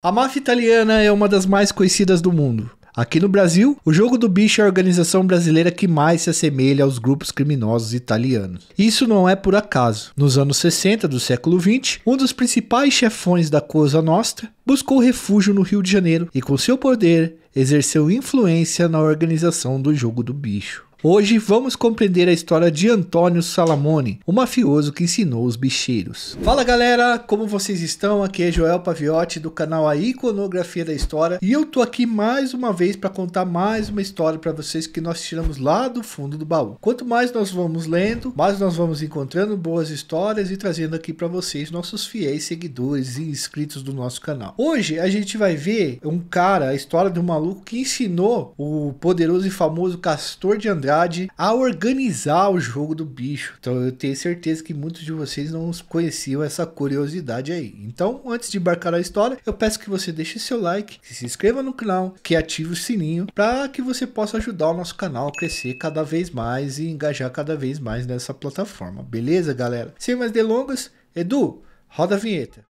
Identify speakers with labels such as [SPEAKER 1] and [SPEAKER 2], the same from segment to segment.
[SPEAKER 1] A máfia italiana é uma das mais conhecidas do mundo. Aqui no Brasil, o Jogo do Bicho é a organização brasileira que mais se assemelha aos grupos criminosos italianos. Isso não é por acaso. Nos anos 60 do século 20, um dos principais chefões da Cosa Nostra buscou refúgio no Rio de Janeiro e, com seu poder, exerceu influência na organização do Jogo do Bicho. Hoje vamos compreender a história de Antônio Salamone, o mafioso que ensinou os bicheiros. Fala galera, como vocês estão? Aqui é Joel Paviotti do canal A Iconografia da História e eu tô aqui mais uma vez para contar mais uma história para vocês que nós tiramos lá do fundo do baú. Quanto mais nós vamos lendo, mais nós vamos encontrando boas histórias e trazendo aqui para vocês nossos fiéis seguidores e inscritos do nosso canal. Hoje a gente vai ver um cara, a história de um maluco que ensinou o poderoso e famoso Castor de André dificuldade a organizar o jogo do bicho. Então eu tenho certeza que muitos de vocês não conheciam essa curiosidade aí. Então, antes de embarcar a história, eu peço que você deixe seu like, se inscreva no canal, que ative o sininho para que você possa ajudar o nosso canal a crescer cada vez mais e engajar cada vez mais nessa plataforma. Beleza, galera? Sem mais delongas, Edu, roda a vinheta.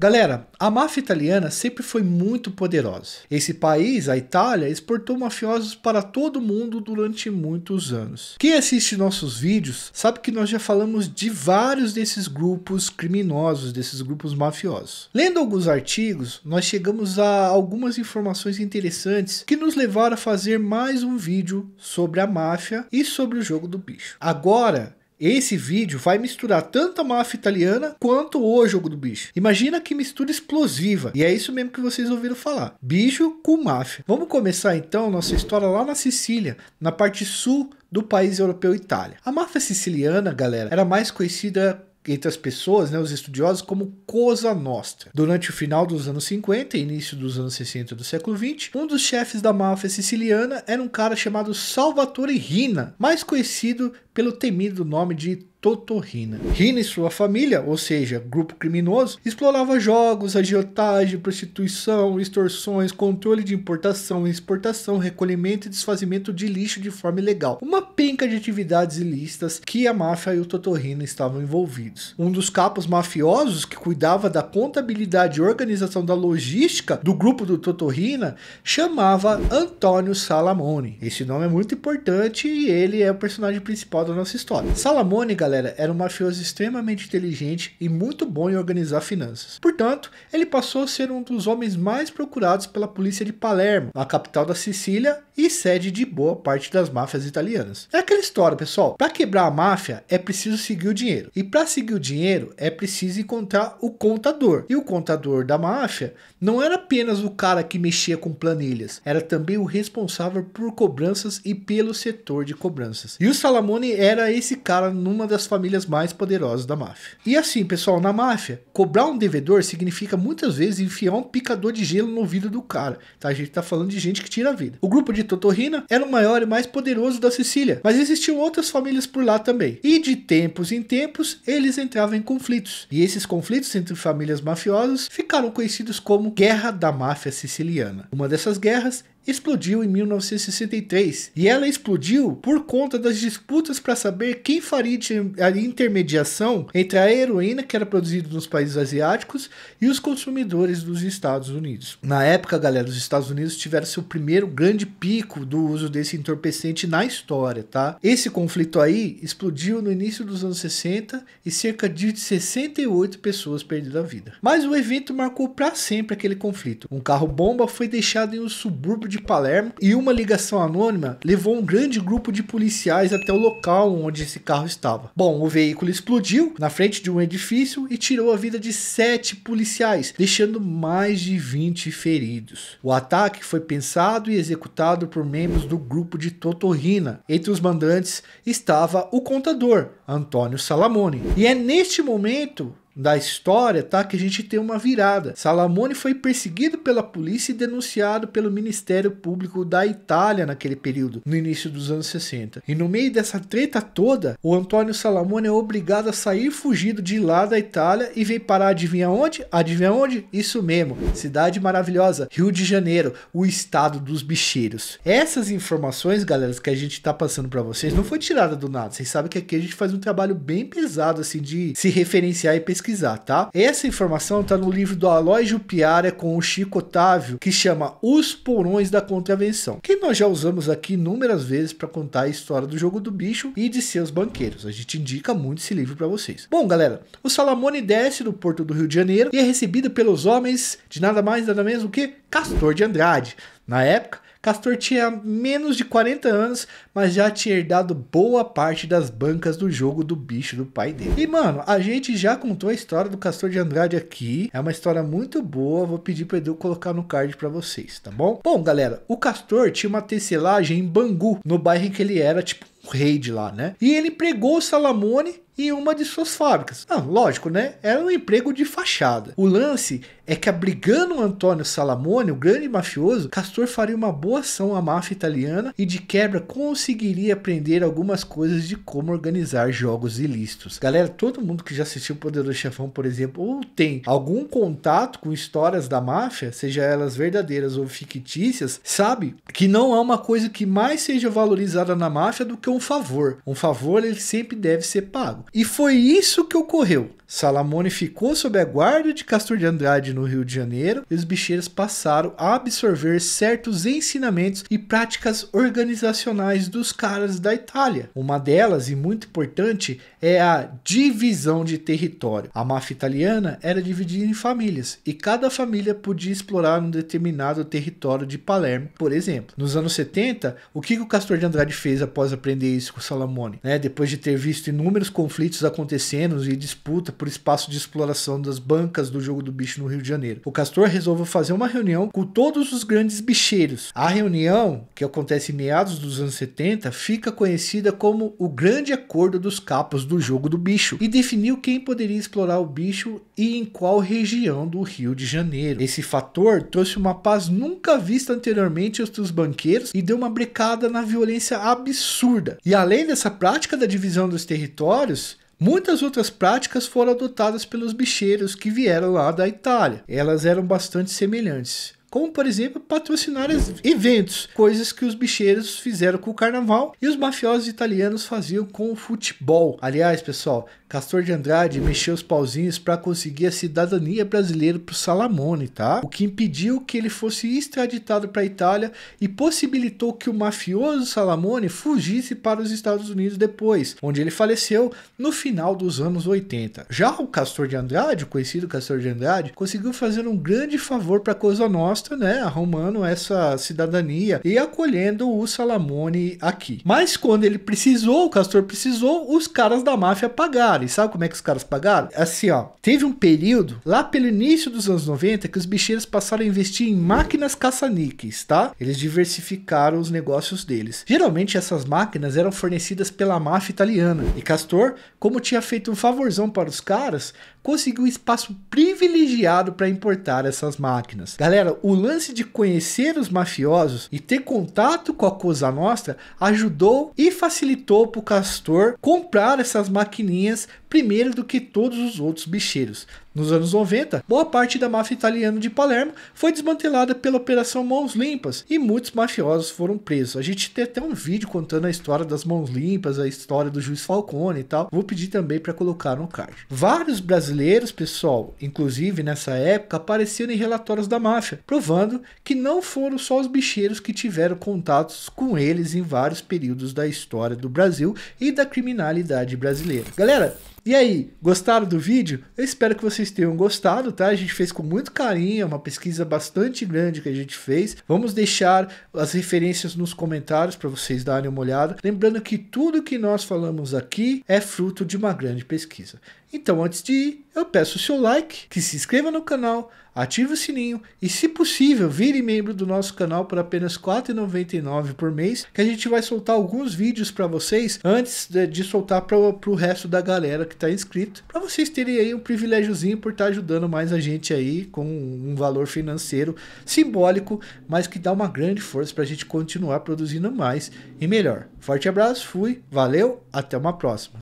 [SPEAKER 1] Galera, a máfia italiana sempre foi muito poderosa. Esse país, a Itália, exportou mafiosos para todo o mundo durante muitos anos. Quem assiste nossos vídeos sabe que nós já falamos de vários desses grupos criminosos, desses grupos mafiosos. Lendo alguns artigos, nós chegamos a algumas informações interessantes que nos levaram a fazer mais um vídeo sobre a máfia e sobre o jogo do bicho. Agora, esse vídeo vai misturar tanto a máfia italiana quanto o jogo do bicho. Imagina que mistura explosiva. E é isso mesmo que vocês ouviram falar. Bicho com máfia. Vamos começar então nossa história lá na Sicília, na parte sul do país europeu Itália. A máfia siciliana, galera, era mais conhecida entre as pessoas, né, os estudiosos, como Cosa Nostra. Durante o final dos anos 50 e início dos anos 60 do século 20, um dos chefes da máfia siciliana era um cara chamado Salvatore Rina, mais conhecido pelo temido nome de Totorrina. Rina e sua família, ou seja, grupo criminoso, explorava jogos, agiotagem, prostituição, extorsões, controle de importação e exportação, recolhimento e desfazimento de lixo de forma ilegal. Uma penca de atividades ilícitas que a máfia e o Totorrina estavam envolvidos. Um dos capos mafiosos que cuidava da contabilidade e organização da logística do grupo do Totorrina chamava Antônio Salamone. Esse nome é muito importante e ele é o personagem principal da nossa história. Salamone, galera, galera era um mafioso extremamente inteligente e muito bom em organizar finanças. Portanto, ele passou a ser um dos homens mais procurados pela polícia de Palermo, a capital da Sicília e sede de boa parte das máfias italianas. É aquela história, pessoal. Para quebrar a máfia é preciso seguir o dinheiro. E para seguir o dinheiro é preciso encontrar o contador. E o contador da máfia não era apenas o cara que mexia com planilhas, era também o responsável por cobranças e pelo setor de cobranças. E o Salamone era esse cara numa das das famílias mais poderosas da máfia. E assim, pessoal, na máfia, cobrar um devedor significa muitas vezes enfiar um picador de gelo no ouvido do cara, tá? A gente tá falando de gente que tira a vida. O grupo de Totorrina era o maior e mais poderoso da Sicília, mas existiam outras famílias por lá também. E de tempos em tempos, eles entravam em conflitos. E esses conflitos entre famílias mafiosas ficaram conhecidos como Guerra da Máfia Siciliana. Uma dessas guerras explodiu em 1963 e ela explodiu por conta das disputas para saber quem faria a intermediação entre a heroína que era produzida nos países asiáticos e os consumidores dos Estados Unidos. Na época, galera, os Estados Unidos tiveram seu primeiro grande pico do uso desse entorpecente na história, tá? Esse conflito aí explodiu no início dos anos 60 e cerca de 68 pessoas perderam a vida. Mas o evento marcou para sempre aquele conflito. Um carro bomba foi deixado em um subúrbio de de Palermo e uma ligação anônima levou um grande grupo de policiais até o local onde esse carro estava. Bom, o veículo explodiu na frente de um edifício e tirou a vida de sete policiais, deixando mais de 20 feridos. O ataque foi pensado e executado por membros do grupo de Totorrina. Entre os mandantes estava o contador, Antônio Salamone. E é neste momento da história, tá? Que a gente tem uma virada. Salamone foi perseguido pela polícia e denunciado pelo Ministério Público da Itália naquele período, no início dos anos 60. E no meio dessa treta toda, o Antônio Salamone é obrigado a sair fugido de lá da Itália e vem parar, adivinha onde? Adivinha onde? Isso mesmo, cidade maravilhosa, Rio de Janeiro, o estado dos bicheiros. Essas informações, galera, que a gente tá passando para vocês, não foi tirada do nada. Vocês sabem que aqui a gente faz um trabalho bem pesado, assim, de se referenciar e pesquisar pesquisar, tá? Essa informação está no livro do Alógio Piara com o Chico Otávio, que chama Os Porões da Contravenção, que nós já usamos aqui inúmeras vezes para contar a história do jogo do bicho e de seus banqueiros. A gente indica muito esse livro para vocês. Bom, galera, o Salamone desce do porto do Rio de Janeiro e é recebido pelos homens de nada mais nada menos do que Castor de Andrade. Na época, Castor tinha menos de 40 anos, mas já tinha herdado boa parte das bancas do jogo do bicho do pai dele. E mano, a gente já contou a história do Castor de Andrade aqui, é uma história muito boa, vou pedir pro Edu colocar no card para vocês, tá bom? Bom galera, o Castor tinha uma tecelagem em Bangu, no bairro em que ele era tipo rei de lá, né? E ele empregou Salamone em uma de suas fábricas. Ah, lógico, né? Era um emprego de fachada. O lance é que abrigando Antônio Salamone, o grande mafioso, Castor faria uma boa ação à máfia italiana e de quebra conseguiria aprender algumas coisas de como organizar jogos ilícitos. Galera, todo mundo que já assistiu o Poderoso Chefão, por exemplo, ou tem algum contato com histórias da máfia, seja elas verdadeiras ou fictícias, sabe que não há é uma coisa que mais seja valorizada na máfia do que um um favor. Um favor ele sempre deve ser pago. E foi isso que ocorreu. Salamone ficou sob a guarda de Castor de Andrade no Rio de Janeiro e os bicheiros passaram a absorver certos ensinamentos e práticas organizacionais dos caras da Itália. Uma delas, e muito importante, é a divisão de território. A máfia italiana era dividida em famílias e cada família podia explorar um determinado território de Palermo, por exemplo. Nos anos 70, o que o Castor de Andrade fez após aprender isso com Salamone? Né? Depois de ter visto inúmeros conflitos acontecendo e disputa por espaço de exploração das bancas do jogo do bicho no Rio de Janeiro. O Castor resolveu fazer uma reunião com todos os grandes bicheiros. A reunião, que acontece em meados dos anos 70, fica conhecida como o Grande Acordo dos Capos do Jogo do Bicho e definiu quem poderia explorar o bicho e em qual região do Rio de Janeiro. Esse fator trouxe uma paz nunca vista anteriormente entre os banqueiros e deu uma brecada na violência absurda. E além dessa prática da divisão dos territórios, Muitas outras práticas foram adotadas pelos bicheiros que vieram lá da Itália. Elas eram bastante semelhantes como por exemplo patrocinar eventos, coisas que os bicheiros fizeram com o carnaval e os mafiosos italianos faziam com o futebol. Aliás, pessoal, Castor de Andrade mexeu os pauzinhos para conseguir a cidadania brasileira para o Salamone, tá? O que impediu que ele fosse extraditado para a Itália e possibilitou que o mafioso Salamone fugisse para os Estados Unidos depois, onde ele faleceu no final dos anos 80. Já o Castor de Andrade, o conhecido Castor de Andrade, conseguiu fazer um grande favor para a Cosa nossa, né? Arrumando essa cidadania e acolhendo o Salamone aqui. Mas quando ele precisou, o Castor precisou, os caras da máfia pagaram pagaram? E sabe como é que os caras pagaram? Assim, ó, teve um período lá pelo início dos anos 90 que os bicheiros passaram a investir em máquinas caça-níqueis, tá? Eles diversificaram os negócios deles. Geralmente essas máquinas eram fornecidas pela máfia italiana. E Castor, como tinha feito um favorzão para os caras, conseguiu um espaço privilegiado para importar essas máquinas. Galera, o lance de conhecer os mafiosos e ter contato com a Cosa Nostra ajudou e facilitou para o Castor comprar essas maquininhas primeiro do que todos os outros bicheiros. Nos anos 90, boa parte da máfia italiana de Palermo foi desmantelada pela Operação Mãos Limpas e muitos mafiosos foram presos. A gente tem até um vídeo contando a história das Mãos Limpas, a história do juiz Falcone e tal. Vou pedir também para colocar no card. Vários brasileiros, pessoal, inclusive nessa época, apareceram em relatórios da máfia, provando que não foram só os bicheiros que tiveram contatos com eles em vários períodos da história do Brasil e da criminalidade brasileira. Galera, e aí, gostaram do vídeo? Eu espero que vocês tenham gostado, tá? A gente fez com muito carinho, uma pesquisa bastante grande que a gente fez. Vamos deixar as referências nos comentários para vocês darem uma olhada. Lembrando que tudo que nós falamos aqui é fruto de uma grande pesquisa. Então, antes de ir, eu peço o seu like, que se inscreva no canal, ative o sininho e, se possível, vire membro do nosso canal por apenas R$ 4,99 por mês, que a gente vai soltar alguns vídeos para vocês antes de, de soltar para o resto da galera que está inscrito, para vocês terem aí um privilégiozinho por estar tá ajudando mais a gente aí com um valor financeiro simbólico, mas que dá uma grande força para a gente continuar produzindo mais e melhor. Forte abraço, fui, valeu, até uma próxima.